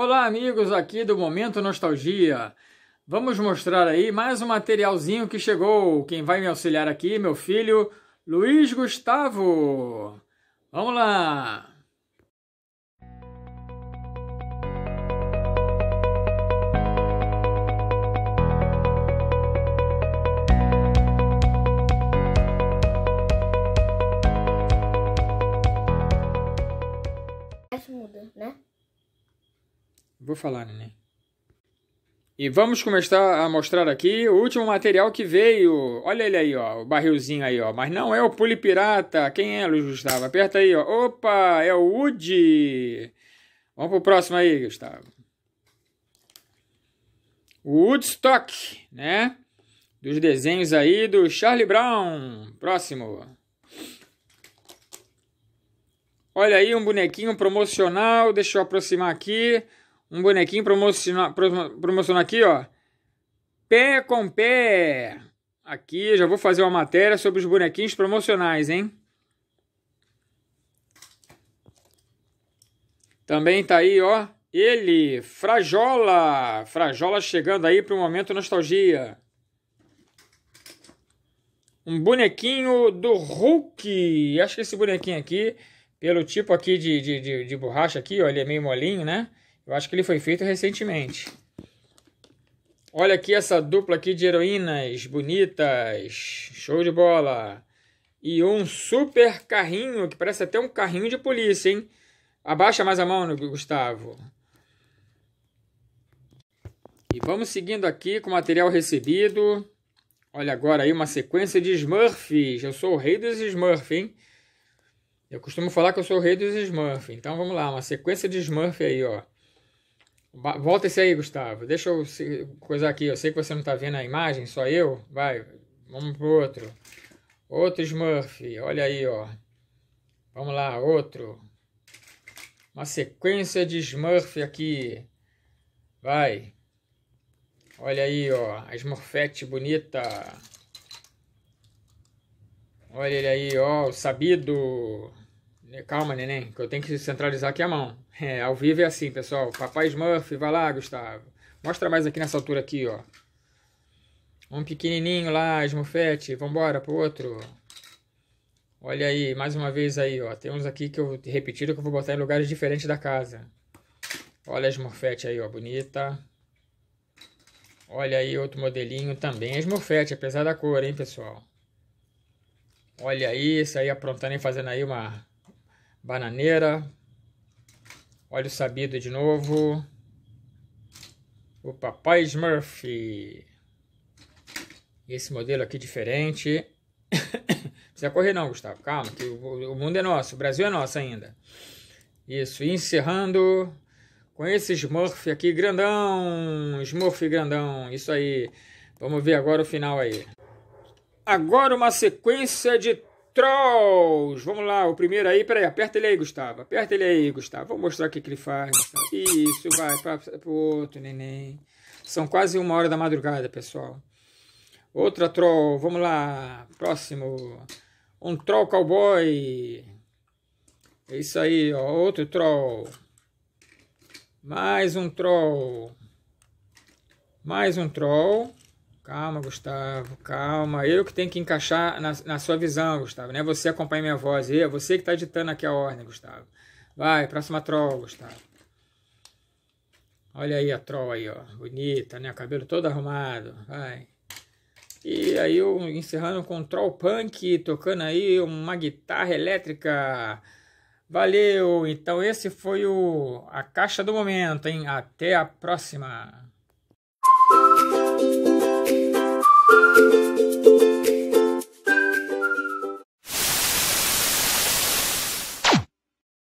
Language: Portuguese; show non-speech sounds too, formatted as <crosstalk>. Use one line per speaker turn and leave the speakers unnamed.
Olá, amigos aqui do Momento Nostalgia. Vamos mostrar aí mais um materialzinho que chegou. Quem vai me auxiliar aqui, meu filho Luiz Gustavo. Vamos lá! Vou falar, neném. E vamos começar a mostrar aqui o último material que veio. Olha ele aí, ó, o barrilzinho aí, ó. Mas não é o Pulipirata. Quem é, Luiz Gustavo? Aperta aí, ó. Opa, é o Woody. Vamos pro próximo aí, Gustavo. Woodstock, né? Dos desenhos aí do Charlie Brown. Próximo. Olha aí um bonequinho promocional. Deixa eu aproximar aqui um bonequinho promocional, promocional aqui, ó. Pé com pé. Aqui já vou fazer uma matéria sobre os bonequinhos promocionais, hein? Também tá aí, ó, ele, Frajola. Frajola chegando aí para o momento nostalgia. Um bonequinho do Hulk. Acho que esse bonequinho aqui, pelo tipo aqui de, de, de, de borracha aqui, ó, ele é meio molinho, né? Eu acho que ele foi feito recentemente. Olha aqui essa dupla aqui de heroínas bonitas. Show de bola. E um super carrinho, que parece até um carrinho de polícia, hein? Abaixa mais a mão, Gustavo. E vamos seguindo aqui com o material recebido. Olha agora aí uma sequência de Smurfs. Eu sou o rei dos Smurfs, hein? Eu costumo falar que eu sou o rei dos Smurfs. Então vamos lá, uma sequência de Smurf aí, ó. Volta esse aí, Gustavo. Deixa eu coisar aqui. Eu sei que você não está vendo a imagem, só eu. Vai, vamos pro outro. Outro Smurf. Olha aí, ó. Vamos lá, outro. Uma sequência de Smurf aqui. Vai. Olha aí, ó. A Smurfette bonita. Olha ele aí, ó. O sabido. É, calma, neném, que eu tenho que centralizar aqui a mão. É, ao vivo é assim, pessoal. Papai Smurf, vai lá, Gustavo. Mostra mais aqui nessa altura aqui, ó. Um pequenininho lá, Smurfette. Vambora pro outro. Olha aí, mais uma vez aí, ó. Tem uns aqui que eu repetido que eu vou botar em lugares diferentes da casa. Olha a Smurfette aí, ó. Bonita. Olha aí outro modelinho também. É Smurfette, apesar é da cor, hein, pessoal. Olha aí, isso aí aprontando e fazendo aí uma bananeira, óleo sabido de novo, o Papai Smurf. Esse modelo aqui diferente. <coughs> precisa correr não, Gustavo. Calma, que o, mundo é nosso, o Brasil é nosso ainda. Isso, encerrando com esse Smurf aqui grandão, Smurf grandão, isso aí. Vamos ver agora o final aí. Agora uma sequência de Trolls. Vamos lá, o primeiro aí. Peraí, aperta ele aí, Gustavo. Aperta ele aí, Gustavo. Vou mostrar o que, que ele faz. Gustavo. Isso, vai para o outro neném. São quase uma hora da madrugada, pessoal. Outra troll. Vamos lá. Próximo. Um troll cowboy. É isso aí, ó. Outro troll. Mais um troll. Mais um troll. Calma, Gustavo, calma. Eu que tenho que encaixar na, na sua visão, Gustavo. Não é você acompanha minha voz. É você que está ditando aqui a ordem, Gustavo. Vai, próxima troll, Gustavo. Olha aí a troll aí, ó. Bonita, né? Cabelo todo arrumado. Vai. E aí eu encerrando com um troll punk, tocando aí uma guitarra elétrica. Valeu! Então esse foi o a caixa do momento, hein? Até a próxima!